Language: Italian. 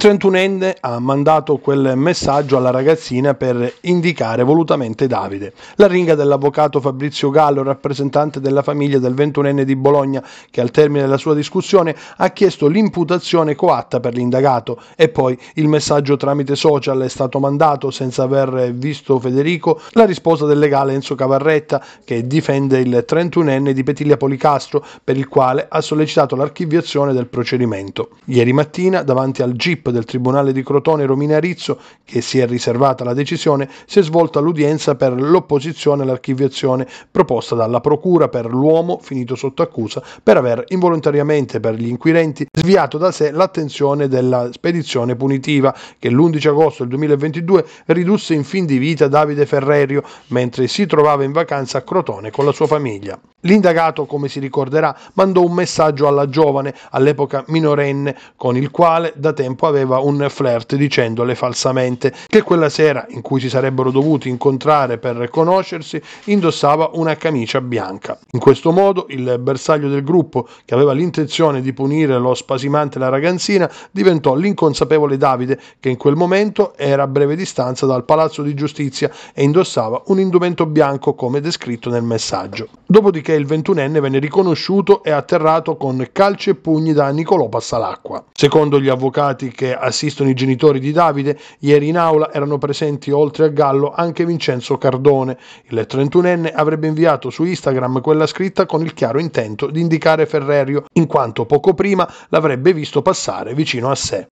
31enne ha mandato quel messaggio alla ragazzina per indicare volutamente Davide. La ringa dell'avvocato Fabrizio Gallo, rappresentante della famiglia del 21enne di Bologna, che al termine della sua discussione ha chiesto l'imputazione coatta per l'indagato e poi il messaggio tramite social è stato mandato senza aver visto Federico, la risposta del legale Enzo Cavarretta che difende il 31enne di Petiglia Policastro per il quale ha sollecitato l'archiviazione del procedimento. Ieri mattina davanti al GIP del Tribunale di Crotone Romina Rizzo, che si è riservata la decisione, si è svolta l'udienza per l'opposizione all'archiviazione proposta dalla Procura per l'uomo finito sotto accusa per aver involontariamente per gli inquirenti sviato da sé l'attenzione della spedizione punitiva che l'11 agosto del 2022 ridusse in fin di vita Davide Ferrerio mentre si trovava in vacanza a Crotone con la sua famiglia. L'indagato, come si ricorderà, mandò un messaggio alla giovane, all'epoca minorenne, con il quale da tempo aveva un flirt dicendole falsamente che quella sera in cui si sarebbero dovuti incontrare per conoscersi indossava una camicia bianca. In questo modo il bersaglio del gruppo, che aveva l'intenzione di punire lo spasimante la ragazzina, diventò l'inconsapevole Davide, che in quel momento era a breve distanza dal palazzo di giustizia e indossava un indumento bianco come descritto nel messaggio. Dopodiché il 21enne venne riconosciuto e atterrato con calci e pugni da Nicolò Passalacqua. Secondo gli avvocati che assistono i genitori di Davide, ieri in aula erano presenti oltre a Gallo anche Vincenzo Cardone. Il 31enne avrebbe inviato su Instagram quella scritta con il chiaro intento di indicare Ferrerio, in quanto poco prima l'avrebbe visto passare vicino a sé.